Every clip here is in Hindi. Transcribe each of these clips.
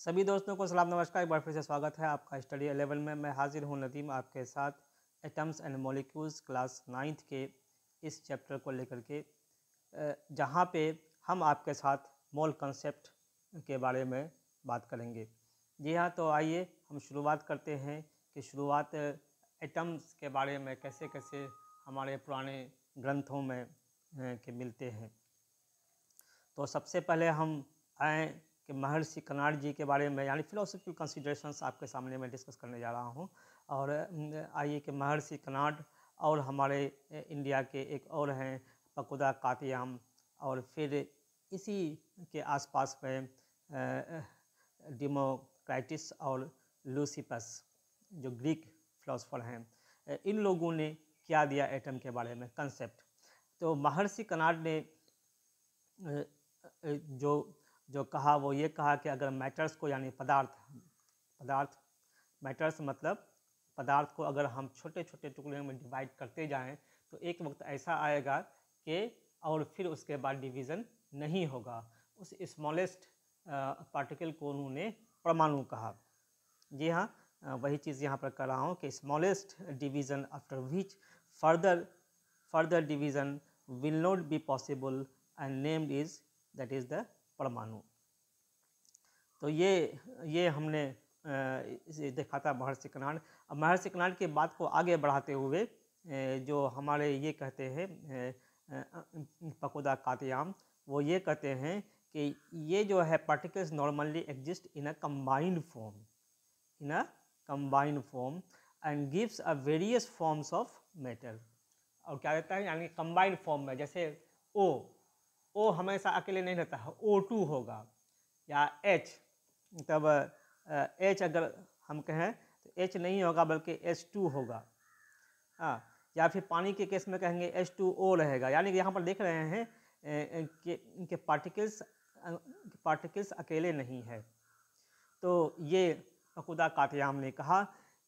सभी दोस्तों को सलाम नमस्कार एक बार फिर से स्वागत है आपका स्टडी एलेवन में मैं हाजिर हूं नदीम आपके साथ atoms and molecules class ninth के इस चैप्टर को लेकर के जहां पे हम आपके साथ मोल कंसेप्ट के बारे में बात करेंगे जी हाँ तो आइए हम शुरुआत करते हैं कि शुरुआत एटम्स के बारे में कैसे कैसे हमारे पुराने ग्रंथों में के मिलते हैं तो सबसे पहले हम आएँ कि महर्षि कनाड़ जी के बारे में यानी फिलोसफिकल कंसिड्रेशंस आपके सामने मैं डिस्कस करने जा रहा हूँ और आइए कि महर्षि कनाड़ और हमारे इंडिया के एक और हैं पकुदा कातियाम और फिर इसी के आसपास में डिमोक्रेटिस और लूसीपस जो ग्रीक फिलोसफर हैं इन लोगों ने क्या दिया एटम के बारे में कंसेप्ट तो महर्षि कनाड ने जो जो कहा वो ये कहा कि अगर मैटर्स को यानी पदार्थ पदार्थ मैटर्स मतलब पदार्थ को अगर हम छोटे छोटे टुकड़े में डिवाइड करते जाएं तो एक वक्त ऐसा आएगा कि और फिर उसके बाद डिवीज़न नहीं होगा उस स्मॉलेस्ट पार्टिकल को उन्होंने परमाणु कहा जी हाँ वही चीज़ यहाँ पर कर रहा हूँ कि smallest division after which further further division will not be possible and named is that is the परमाणु तो ये ये हमने देखा था महर्षि कनाड अब महर्षि कनाड की बात को आगे बढ़ाते हुए जो हमारे ये कहते हैं पकोदा कात्याम वो ये कहते हैं कि ये जो है particles normally exist in a combined form in a combined form and gives a various forms of metal और क्या रहता है यानी कम्बाइंड फॉर्म में जैसे ओ ओ हमेशा अकेले नहीं रहता है ओ टू होगा या एच तब एच अगर हम कहें तो एच नहीं होगा बल्कि एच टू होगा हाँ या फिर पानी के केस में कहेंगे एच टू ओ रहेगा यानी कि यहाँ पर देख रहे हैं कि इनके पार्टिकल्स पार्टिकल्स अकेले नहीं है तो ये अकुदा कातयाम ने कहा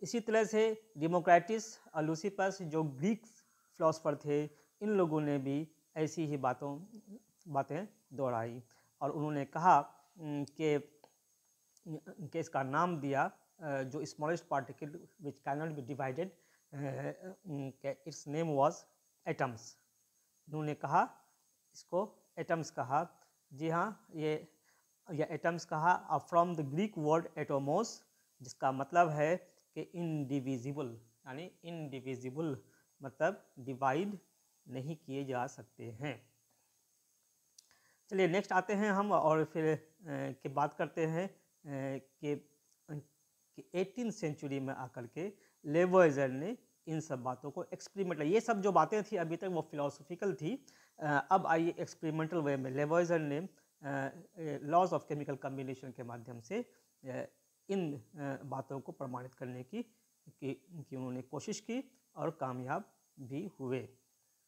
इसी तरह से डेमोक्रेटिस और लूसीपस जो ग्रीक फिलोसफर थे इन लोगों ने भी ऐसी ही बातों बातें दोहराई और उन्होंने कहा कि कि इसका नाम दिया जो smallest particle which cannot be divided its name was atoms उन्होंने कहा इसको एटम्स कहा जी हाँ ये या एटम्स कहा और from the Greek word atomos जिसका मतलब है कि इनडिविजिबल यानी इनडिविजिबल मतलब डिवाइड नहीं किए जा सकते हैं चलिए नेक्स्ट आते हैं हम और फिर के बात करते हैं कि एटीन सेंचुरी में आकर के लेवर्जर ने इन सब बातों को एक्सपेरिमेंटल ये सब जो बातें थी अभी तक वो फिलोसफिकल थी अब आइए एक्सपेरिमेंटल वे में लेवर्जर ने लॉज ऑफ केमिकल कम्बिनेशन के माध्यम से इन बातों को प्रमाणित करने की कि, कि उन्होंने कोशिश की और कामयाब भी हुए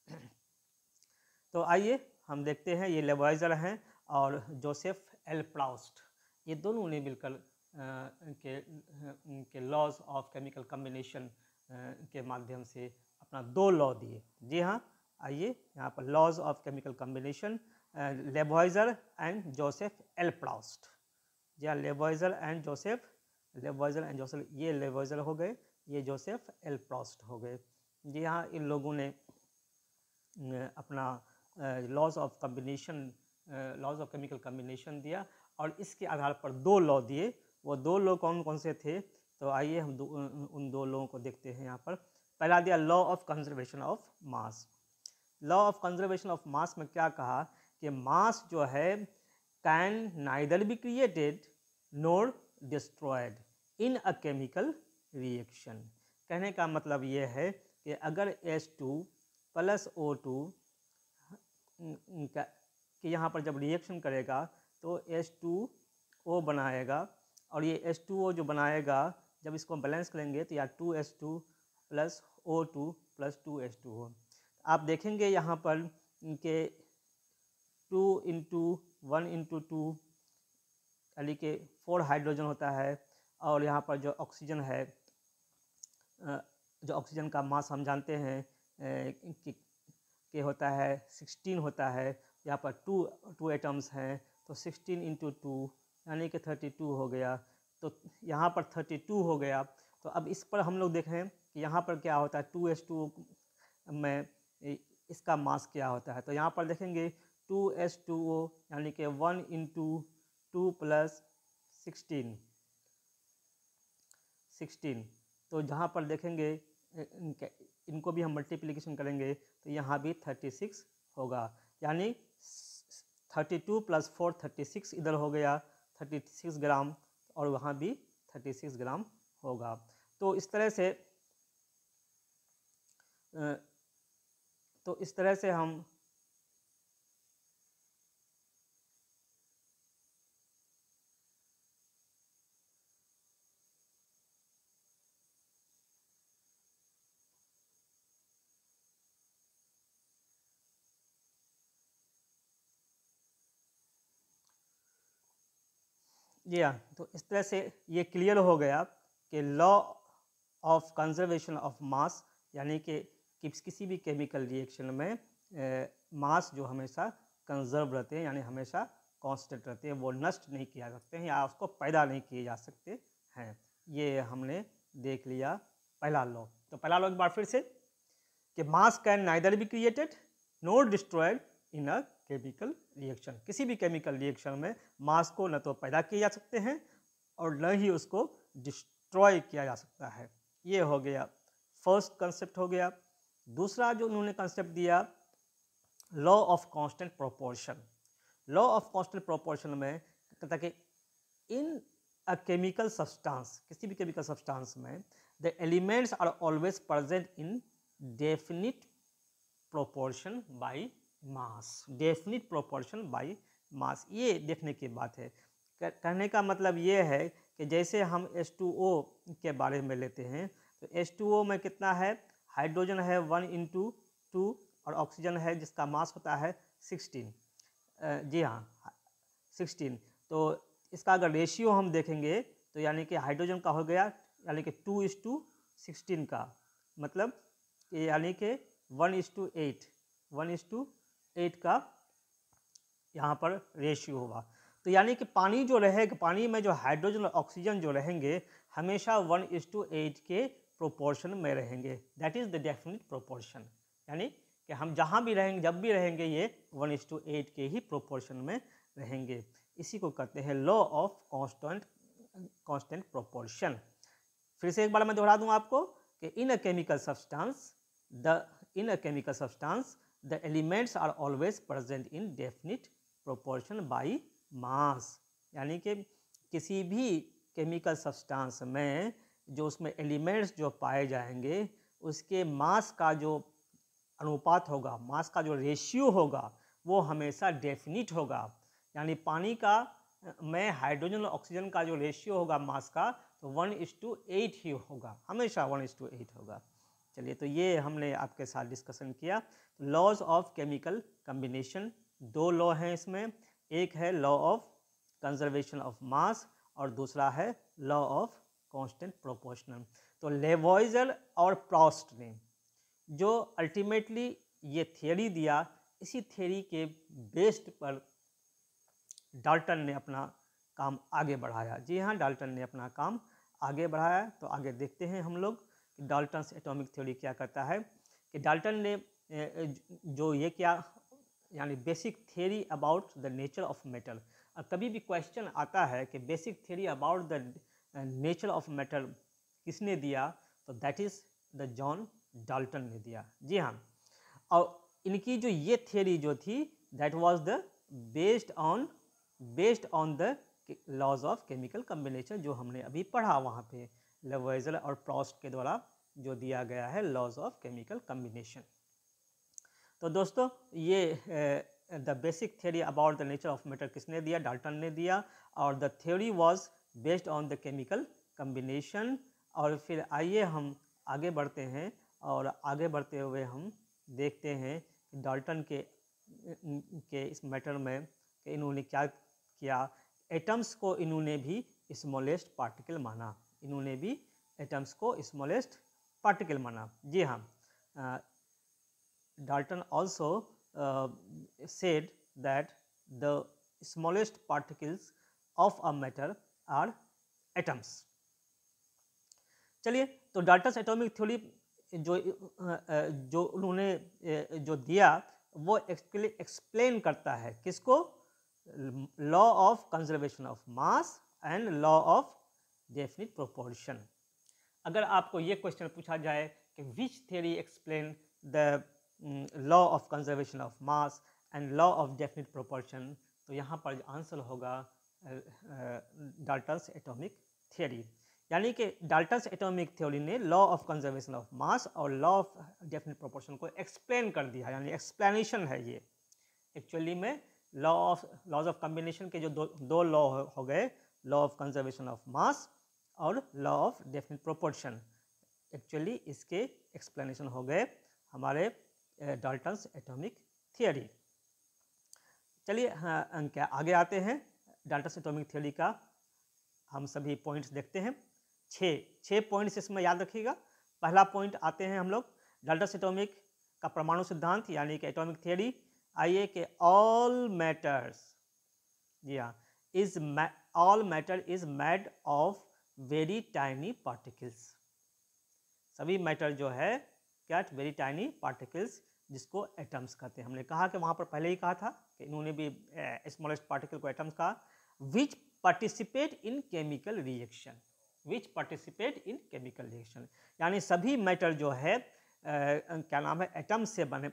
तो आइए हम देखते हैं ये लेबाइजर हैं और जोसेफ एल प्लाउस्ट ये दोनों ने मिलकर के के लॉज ऑफ केमिकल कम्बिनेशन के माध्यम से अपना दो लॉ दिए जी हाँ आइए यहाँ पर laws of chemical combination Lavoisier and Joseph L Proust जी हाँ Lavoisier and Joseph Lavoisier and Joseph ये लेबॉइजर हो गए ये जोसेफ एल प्लाउस्ट हो गए जी हाँ इन लोगों ने अपना laws of combination laws of chemical combination दिया और इसके आधार पर दो लॉ दिए वो दो लॉ कौन कौन से थे तो आइए हम दो, उन दो लॉ को देखते हैं यहाँ पर पहला दिया law of conservation of mass law of conservation of mass में क्या कहा कि मास जो है can neither be created nor destroyed in a chemical reaction कहने का मतलब ये है कि अगर H2 to plus O to कि यहाँ पर जब रिएक्शन करेगा तो एस टू ओ बनाएगा और ये एस टू ओ जो बनाएगा जब इसको बैलेंस करेंगे तो यार two S two plus O two plus two S two O आप देखेंगे यहाँ पर के two into one into two यानी कि फोर हाइड्रोजन होता है और यहाँ पर जो ऑक्सीजन है जो ऑक्सीजन का मास हम जानते हैं कि के होता है सिक्सटीन होता है यहाँ पर टू टू एटम्स हैं तो सिक्सटीन इंटू टू यानी कि थर्टी टू हो गया तो यहाँ पर थर्टी टू हो गया तो अब इस पर हम लोग देखें कि यहाँ पर क्या होता है टू एस टू में इसका मास क्या होता है तो यहाँ पर देखेंगे टू एस टू ओ यानी कि one into two plus sixteen sixteen तो जहाँ पर देखेंगे इनको भी हम मल्टीप्लिकेशन करेंगे तो यहाँ भी थर्टी सिक्स होगा यानी thirty two plus four thirty six इधर हो गया थर्टी सिक्स ग्राम और वहाँ भी थर्टी सिक्स ग्राम होगा तो इस तरह से तो इस तरह से हम जी हाँ तो इस तरह से ये क्लियर हो गया कि law of conservation of mass यानी कि किसी भी केमिकल रिएक्शन में ए, मास जो हमेशा कंजर्व रहते हैं यानी हमेशा कांस्टेंट रहते हैं वो नष्ट नहीं किया सकते हैं या उसको पैदा नहीं किए जा सकते हैं ये हमने देख लिया पहला लॉ तो पहला लॉ एक बार फिर से कि mass can neither be created no destroyed in a chemical reaction किसी भी केमिकल रिएक्शन में मास को न तो पैदा किए जा सकते हैं और न ही उसको डिस्ट्रॉय किया जा सकता है ये हो गया फर्स्ट कंसेप्ट हो गया दूसरा जो उन्होंने कंसेप्ट दिया law of constant proportion law of constant proportion में कहता कि इन अ केमिकल सब्सटेंस किसी भी केमिकल सब्सटेंस में the elements are always present in definite proportion by mass definite proportion by mass ये देखने की बात है कहने का मतलब ये है कि जैसे हम H2O के बारे में लेते हैं तो H2O में कितना है हाइड्रोजन है वन इंटू टू और ऑक्सीजन है जिसका मास होता है सिक्सटीन जी हाँ सिक्सटीन तो इसका अगर रेशियो हम देखेंगे तो यानी कि हाइड्रोजन का हो गया यानी कि टू इस टू सिक्सटीन का मतलब यानी कि one is to eight one is to eight का यहाँ पर रेशियो होगा तो यानी कि पानी जो रहेगा पानी में जो हाइड्रोजन और ऑक्सीजन जो रहेंगे हमेशा वन इज टू एट के प्रोपोर्शन में रहेंगे that is the definite proportion यानी कि हम जहाँ भी रहेंगे जब भी रहेंगे ये वन इज टू एट के ही प्रोपोर्शन में रहेंगे इसी को कहते हैं law of constant constant proportion फिर से एक बार मैं दोहरा दूँ आपको कि in a chemical substance the in a chemical substance the elements are always present in definite proportion by mass यानी कि किसी भी केमिकल substance में जो उसमें एलिमेंट्स जो पाए जाएंगे उसके मास का जो अनुपात होगा मास का जो रेशियो होगा वो हमेशा डेफिनिट होगा यानी पानी का में हाइड्रोजन और ऑक्सीजन का जो रेशियो होगा मास का तो वन इज टू एट ही होगा हमेशा वन इज टू एट होगा चलिए तो ये हमने आपके साथ डिस्कशन किया लॉज ऑफ केमिकल कम्बिनेशन दो लॉ हैं इसमें एक है law of conservation of mass और दूसरा है लॉ ऑफ कांस्टेंट प्रोपोर्शनल तो लेवॉइजर और प्रॉस्ट ने जो अल्टीमेटली ये थियोरी दिया इसी थियोरी के बेस्ड पर डाल्टन ने अपना काम आगे बढ़ाया जी हाँ डाल्टन ने अपना काम आगे बढ़ाया तो आगे देखते हैं हम लोग डाल्टन एटॉमिक थ्योरी क्या करता है कि डाल्टन ने जो ये क्या यानी basic theory about the nature of metal अब कभी भी क्वेश्चन आता है कि basic theory about the nature of metal किसने दिया तो that is the John Dalton ने दिया जी हाँ और इनकी जो ये थ्योरी जो थी that was the based on based on the laws of chemical combination जो हमने अभी पढ़ा वहाँ पे लवेजल और प्रॉस्ट के द्वारा जो दिया गया है लॉज ऑफ केमिकल कम्बिनेशन तो दोस्तों ये the basic theory about the nature of matter किसने दिया डाल्टन ने दिया और the theory was based on the chemical combination और फिर आइए हम आगे बढ़ते हैं और आगे बढ़ते हुए हम देखते हैं डाल्टन के के इस मैटर में इन्होंने क्या किया एटम्स को इन्होंने भी स्मॉलेस्ट पार्टिकल माना इन्होंने भी एटम्स को स्मॉलेस्ट पार्टिकल माना जी हाँ Dalton also said that the smallest particles of a matter are atoms चलिए तो डाल्टन एटॉमिक थ्योरी जो जो उन्होंने जो दिया वो एक्चुअली एक्सप्लेन करता है किसको law of conservation of mass and law of definite proportion अगर आपको ये क्वेश्चन पूछा जाए कि which theory explain the law of conservation of mass and law of definite proportion तो यहाँ पर आंसर होगा डाल्टस एटॉमिक थियोरी यानी कि डाल्टस एटॉमिक थ्योरी ने law of conservation of mass और लॉ ऑफ डेफिनिट प्रोपोर्शन को एक्सप्लेन कर दिया यानी एक्सप्लेनेशन है ये एक्चुअली में law of laws of combination के जो दो दो लॉ हो गए law of conservation of mass और law of definite proportion actually इसके एक्सप्लेनेशन हो गए हमारे डाल्टन्स एटॉमिक थियोरी चलिए हाँ, क्या आगे आते हैं डाल्टन्स एटॉमिक थियोरी का हम सभी पॉइंट्स देखते हैं छः छः पॉइंट्स इसमें याद रखिएगा पहला पॉइंट आते हैं हम लोग डाल्टन्स एटॉमिक का परमाणु सिद्धांत यानी कि एटॉमिक थियोरी आइए कि ऑल मैटर्स जी हाँ is all matter is made of very tiny particles सभी मैटर जो है कैट वेरी टाइनी पार्टिकल्स जिसको एटम्स कहते हैं हमने कहा कि वहाँ पर पहले ही कहा था कि इन्होंने भी स्मॉलेस्ट पार्टिकल को एटम्स कहा which participate in chemical reaction which participate in chemical reaction यानी सभी मैटर जो है आ, क्या नाम है एटम्स से बने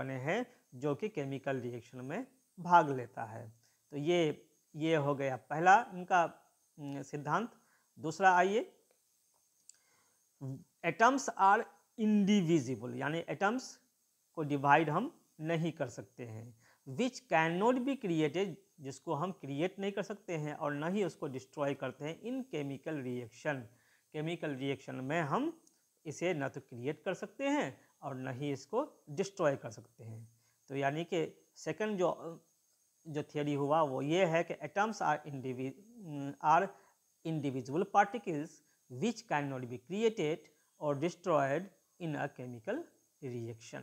बने हैं जो कि केमिकल रिएक्शन में भाग लेता है तो ये ये हो गया पहला इनका सिद्धांत दूसरा आइए एटम्स आर इंडिविजिबल यानी एटम्स को डिवाइड हम नहीं कर सकते हैं which can not be created जिसको हम क्रिएट नहीं कर सकते हैं और ना ही उसको डिस्ट्रॉय करते हैं in chemical reaction chemical reaction में हम इसे ना तो क्रिएट कर सकते हैं और न ही इसको डिस्ट्रॉय कर सकते हैं तो यानी कि सेकंड जो जो थियोरी हुआ वो ये है कि एटम्स आर इंडिविज are individual particles which cannot be created or destroyed in a chemical reaction.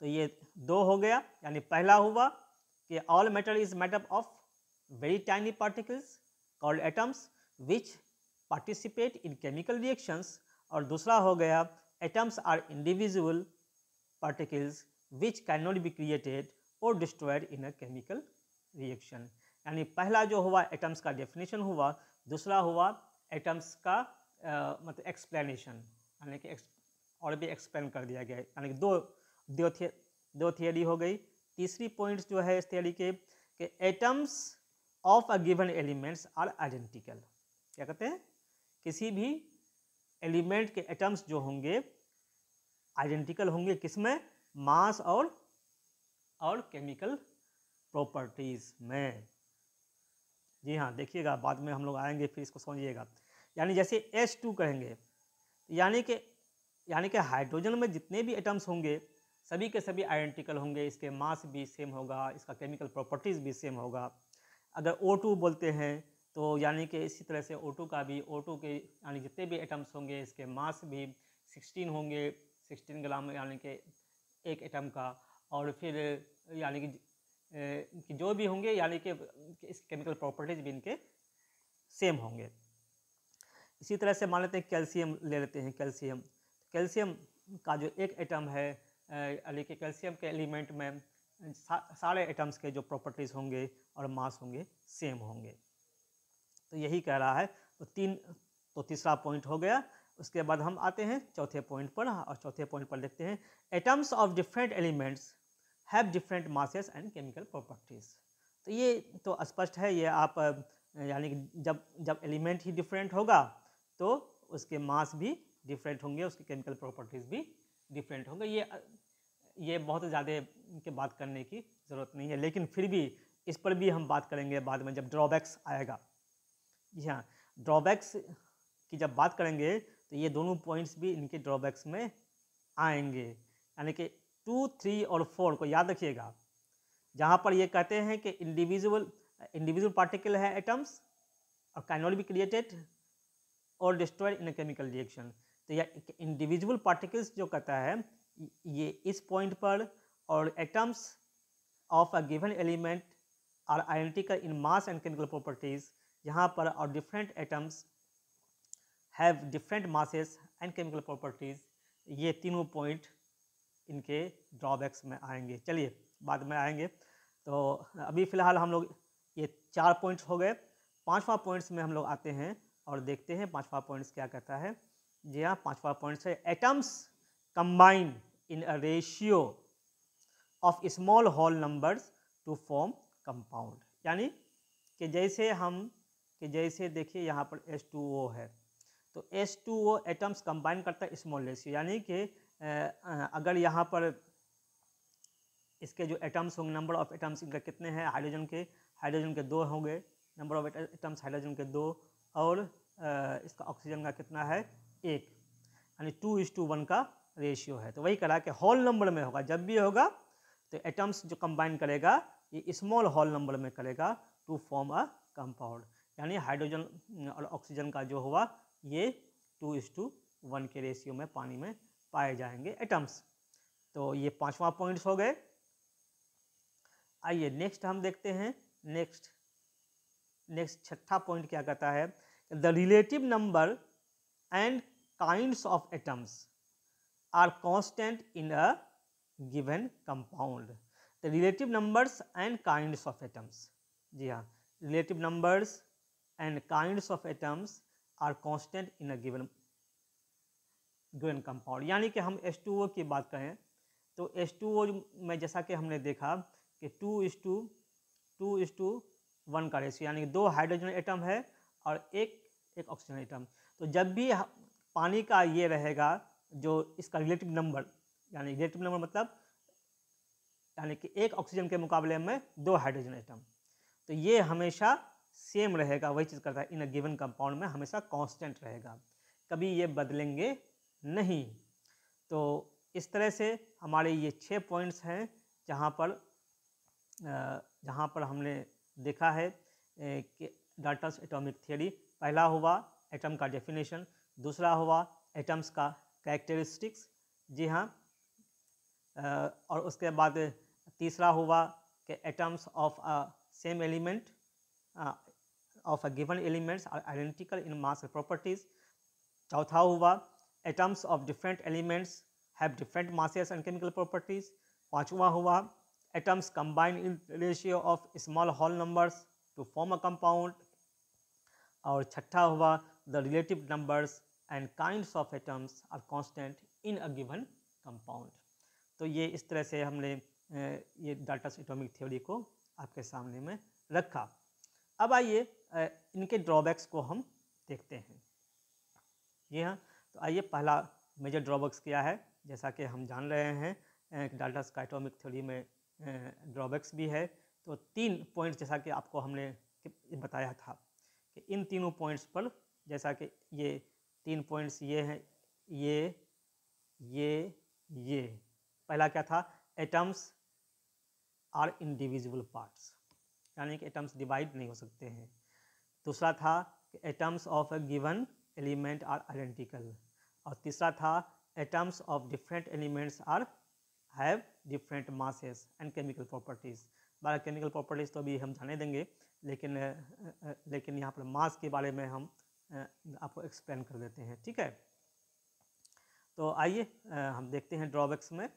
तो ये दो हो गया यानी पहला हुआ कि all metal is made up of very tiny particles called atoms which participate in chemical reactions और दूसरा हो गया atoms are individual particles which cannot be created or destroyed in a chemical reaction. यानी पहला जो हुआ एटम्स का डेफिनेशन हुआ दूसरा हुआ एटम्स का आ, मतलब एक्सप्लेनेशन यानी कि और भी एक्सप्लेन कर दिया गया यानी कि दो दो थे, दो थियरी हो गई तीसरी पॉइंट्स जो है इस थियरी के कि atoms of a given elements are identical क्या कहते हैं किसी भी एलिमेंट के एटम्स जो होंगे आइडेंटिकल होंगे किसमें मास और और केमिकल प्रॉपर्टीज़ में जी हाँ देखिएगा बाद में हम लोग आएंगे फिर इसको समझिएगा यानी जैसे एस टू कहेंगे यानी कि यानी कि हाइड्रोजन में जितने भी एटम्स होंगे सभी के सभी आइडेंटिकल होंगे इसके मास भी सेम होगा इसका केमिकल प्रॉपर्टीज़ भी सेम होगा अगर O2 बोलते हैं तो यानी कि इसी तरह से O2 का भी O2 के यानी जितने भी एटम्स होंगे इसके मास भी 16 होंगे 16 ग्राम यानी कि एक एटम का और फिर यानी कि कि जो भी होंगे यानी कि इस केमिकल प्रॉपर्टीज भी इनके सेम होंगे इसी तरह से मान लेते हैं कैल्शियम ले लेते हैं कैल्शियम कैल्शियम का जो एक एटम है यानी कि कैल्शियम के एलिमेंट में सा, सारे एटम्स के जो प्रॉपर्टीज़ होंगे और मास होंगे सेम होंगे तो यही कह रहा है तो तीन तो तीसरा पॉइंट हो गया उसके बाद हम आते हैं चौथे पॉइंट पर और चौथे पॉइंट पर देखते हैं atoms of different elements have different masses and chemical properties तो ये तो स्पष्ट है ये आप यानी कि जब जब एलिमेंट ही डिफरेंट होगा तो उसके मास भी डिफरेंट होंगे उसके केमिकल प्रॉपर्टीज़ भी डिफरेंट होंगे ये ये बहुत ज़्यादा के बात करने की ज़रूरत नहीं है लेकिन फिर भी इस पर भी हम बात करेंगे बाद में जब ड्रॉबैक्स आएगा जी हाँ ड्रॉबैक्स की जब बात करेंगे तो ये दोनों पॉइंट्स भी इनके ड्रॉबैक्स में आएंगे यानी कि टू थ्री और फोर को याद रखिएगा जहाँ पर ये कहते हैं कि इंडिविजुअल इंडिविजुअल पार्टिकल है एटम्स और कैन नॉट बी क्रिएटेड और डिस्ट्रॉयड इन केमिकल रिएक्शन तो यह इंडिविजुअल पार्टिकल्स जो कहता है ये इस पॉइंट पर और atoms of a given element are identical in mass and chemical properties यहाँ पर और different atoms have different masses and chemical properties ये तीनों पॉइंट इनके ड्रॉबैक्स में आएंगे चलिए बाद में आएंगे तो अभी फ़िलहाल हम लोग ये चार पॉइंट्स हो गए पाँचवा पॉइंट्स में हम लोग आते हैं और देखते हैं पाँचवा पॉइंट्स क्या कहता है जी हाँ पाँचवा पॉइंट्स है atoms combine in a ratio of small whole numbers to form compound यानी कि जैसे हम कि जैसे देखिए यहाँ पर एस टू ओ है तो S two O atoms combine करता है स्मॉल रेशियो यानी कि अगर यहाँ पर इसके जो एटम्स होंगे नंबर ऑफ एटम्स इनका कितने हैं हाइड्रोजन के हाइड्रोजन के दो होंगे नंबर ऑफ एटम्स हाइड्रोजन के दो और इसका ऑक्सीजन का कितना है एक यानी टू इज टू वन का रेशियो है तो वही करा कि हॉल नंबर में होगा जब भी होगा तो एटम्स जो कंबाइन करेगा ये स्मॉल हॉल नंबर में करेगा टू फॉर्म अ कंपाउंड यानी हाइड्रोजन और ऑक्सीजन का जो हुआ ये टू इज टू वन के रेशियो में पानी में पाए जाएंगे एटम्स तो ये पांचवा पॉइंट्स हो गए आइए नेक्स्ट हम देखते हैं नेक्स्ट नेक्स्ट छठा पॉइंट क्या कहता है the relative number and kind of atoms are constant in a given compound the relative numbers and kind of atoms जी हाँ relative numbers and kind of atoms are constant in a given डोइन कंपाउंड यानी कि हम एस टू ओ की बात करें तो एस टू ओ में जैसा कि हमने देखा कि two is to two is to one का रेशियो यानी कि दो हाइड्रोजन एटम है और एक एक ऑक्सीजन एटम तो जब भी पानी का ये रहेगा जो इसका रिलेटिव नंबर यानी रिलेटिव नंबर मतलब यानी कि एक ऑक्सीजन के मुकाबले में दो हाइड्रोजन एटम तो ये हमेशा सेम रहेगा वही चीज़ करता है इन अ गिवन कंपाउंड में हमेशा कांस्टेंट रहेगा कभी ये बदलेंगे नहीं तो इस तरह से हमारे ये छः पॉइंट्स हैं जहाँ पर जहाँ पर हमने देखा है कि डाल्टन्स एटॉमिक थियोरी पहला हुआ एटम का डेफिनेशन दूसरा हुआ एटम्स का कैरेक्टरिस्टिक्स जी हाँ और उसके बाद तीसरा हुआ कि atoms of a same element of a given elements are identical in mass properties चौथा हुआ atoms of different elements have different masses and chemical properties पांचवा हुआ atoms combine in ratio of small whole numbers to form a compound और छठा हुआ the relative numbers and kind of atoms are constant in a given compound तो ये इस तरह से हमने ये डाटा एटॉमिक थ्योरी को आपके सामने में रखा अब आइए इनके ड्रॉबैक्स को हम देखते हैं जी हाँ तो आइए पहला मेजर ड्रॉबैक्स क्या है जैसा कि हम जान रहे हैं डाल्टा का थ्योरी में ड्रॉबैक्स भी है तो तीन पॉइंट्स जैसा कि आपको हमने बताया था कि इन तीनों पॉइंट्स पर जैसा कि ये तीन पॉइंट्स ये हैं ये ये ये पहला क्या था एटम्स आर इंडिविजुअल पार्ट्स यानी कि एटम्स डिवाइड नहीं हो सकते हैं दूसरा था कि atoms of a given element are identical और तीसरा था atoms of different elements are have different masses and chemical properties बारह केमिकल प्रॉपर्टीज़ तो अभी हम जाने देंगे लेकिन लेकिन यहाँ पर मास के बारे में हम आपको एक्सप्लेन कर देते हैं ठीक है तो आइए हम देखते हैं ड्रॉबैक्स में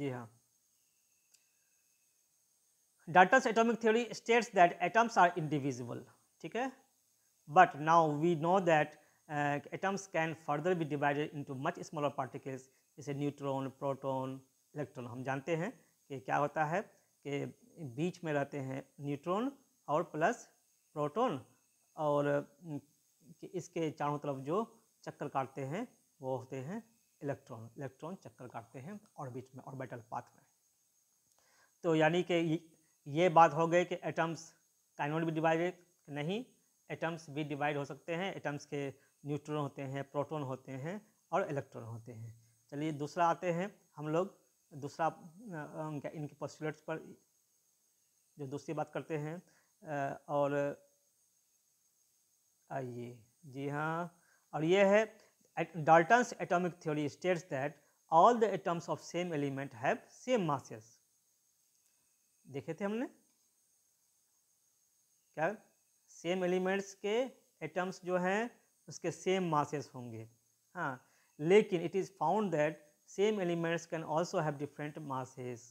जी हाँ डाटास atomic theory states that atoms are indivisible ठीक है but now we know that atoms can further be divided into much smaller particles जैसे न्यूट्रॉन प्रोटोन इलेक्ट्रॉन हम जानते हैं कि क्या होता है कि बीच में रहते हैं न्यूट्रॉन और प्लस प्रोटोन और इसके चारों तरफ जो चक्कर काटते हैं वो होते हैं इलेक्ट्रॉन इलेक्ट्रॉन चक्कर काटते हैं और बीच में और बैटल पाथ में तो यानी कि ये बात हो गई कि एटम्स कैनोट भी डिवाइडेड नहीं एटम्स भी डिवाइड हो सकते हैं एटम्स के न्यूट्रॉन होते हैं प्रोटॉन होते हैं और इलेक्ट्रॉन होते हैं चलिए दूसरा आते हैं हम लोग दूसरा इनके पोस्टुलेट्स पर जो दूसरी बात करते हैं और आइए जी हाँ और ये है Dalton's atomic theory states that all the atoms of same element have same masses देखे थे हमने क्या सेम एलिमेंट्स के एटम्स जो हैं उसके सेम मासेस होंगे हाँ लेकिन it is found that same elements can also have different masses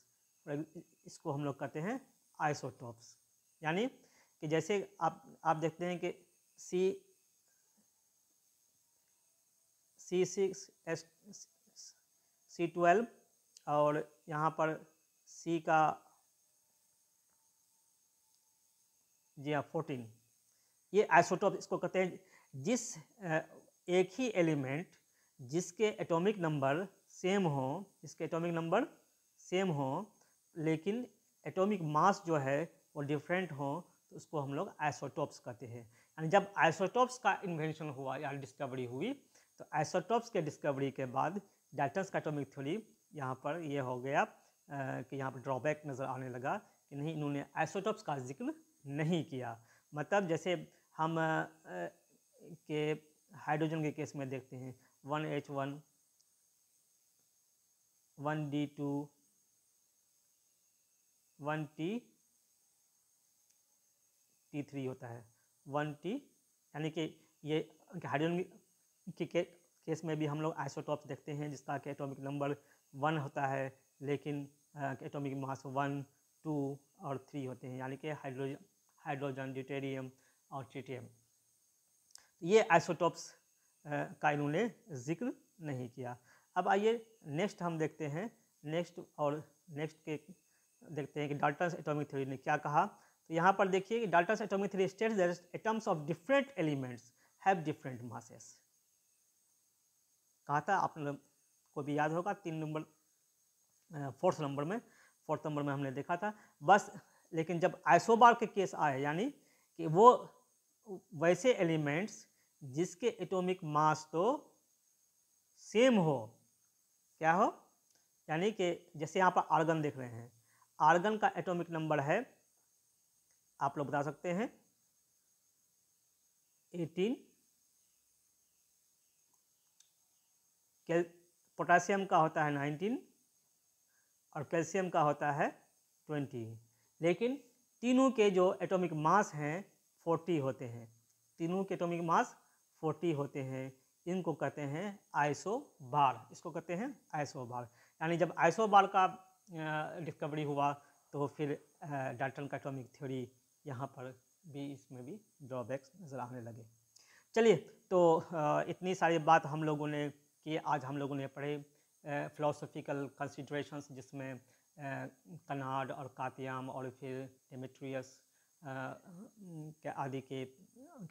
इसको हम लोग कहते हैं आइसोटॉप्स यानी कि जैसे आप आप देखते हैं कि C C six S C twelve और यहाँ पर सी का जी हाँ फोर्टीन ये आइसोटोप इसको कहते हैं जिस एक ही एलिमेंट जिसके एटॉमिक नंबर सेम हो इसके एटॉमिक नंबर सेम हो लेकिन एटॉमिक मास जो है वो डिफरेंट हो तो उसको हम लोग आइसोटॉप्स कहते हैं यानी जब आइसोटॉप्स का इन्वेंशन हुआ या डिस्कवरी हुई तो आइसोटॉप्स के डिस्कवरी के बाद डाल्टन्स का एटॉमिक थ्योरी यहाँ पर ये यह हो गया कि यहाँ पर ड्रॉबैक नज़र आने लगा कि नहीं इन्होंने आइसोटॉप्स का जिक्र नहीं किया मतलब जैसे हम के हाइड्रोजन के केस में देखते हैं one H one one D two one T T three होता है वन टी यानी कि ये हाइड्रोजन के, के केस में भी हम लोग आइसोटॉप्स देखते हैं जिसका के एटॉमिक नंबर वन होता है लेकिन एटॉमिक मास वन टू और थ्री होते हैं यानी कि हाइड्रोजन हाइड्रोजन ड्यूटेरियम और ट्रिटियम ये आइसोटॉप्स का इन्होंने जिक्र नहीं किया अब आइए नेक्स्ट हम देखते हैं नेक्स्ट और नेक्स्ट के देखते हैं कि डाल्टन एटॉमिक थ्योरी ने क्या कहा तो यहाँ पर देखिए कि Dalton atomic theory states that atoms of different elements have different masses कहा था आप लोग को भी याद होगा तीन नंबर फोर्थ नंबर में फोर्थ नंबर में हमने देखा था बस लेकिन जब आइसोबार के केस आए यानी कि वो वैसे एलिमेंट्स जिसके एटॉमिक मास तो सेम हो क्या हो यानी कि जैसे यहाँ पर आर्गन देख रहे हैं आर्गन का एटॉमिक नंबर है आप लोग बता सकते हैं एटीन पोटासियम का होता है नाइनटीन और कैल्शियम का होता है ट्वेंटी लेकिन तीनों के जो एटॉमिक मास हैं फोर्टी होते हैं तीनों के एटोमिक मास फोर्टी होते हैं इनको कहते हैं आइसो बार इसको कहते हैं आइसो बार यानी जब आइसो बार का डिस्कवरी हुआ तो फिर डाल्टन का एटोमिक थ्योरी यहाँ पर भी इसमें भी ड्रॉबैक्स नज़र आने लगे चलिए तो इतनी सारी बात हम लोगों ने कि आज हम लोगों ने पढ़े फ़िलोसफिकल कंसिड्रेशन जिसमें कनाड और कातियाम और फिर डेमेट्रियस के आदि के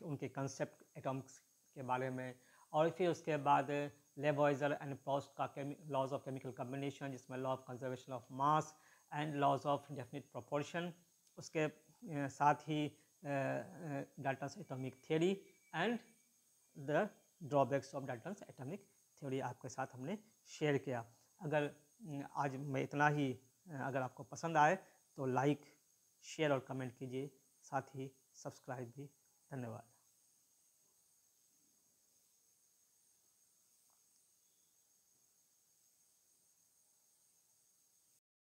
उनके कंसेप्ट एटॉम्स के बारे में और फिर उसके बाद लेबॉइजर एंड पॉस्ट का लॉज ऑफ केमिकल कम्बिनेशन जिसमें law of conservation of mass and laws of definite proportion उसके साथ ही Dalton's atomic theory and the drawbacks of Dalton's atomic theory आपके साथ हमने शेयर किया अगर आज मैं इतना ही अगर आपको पसंद आए तो लाइक शेयर और कमेंट कीजिए साथ ही सब्सक्राइब भी धन्यवाद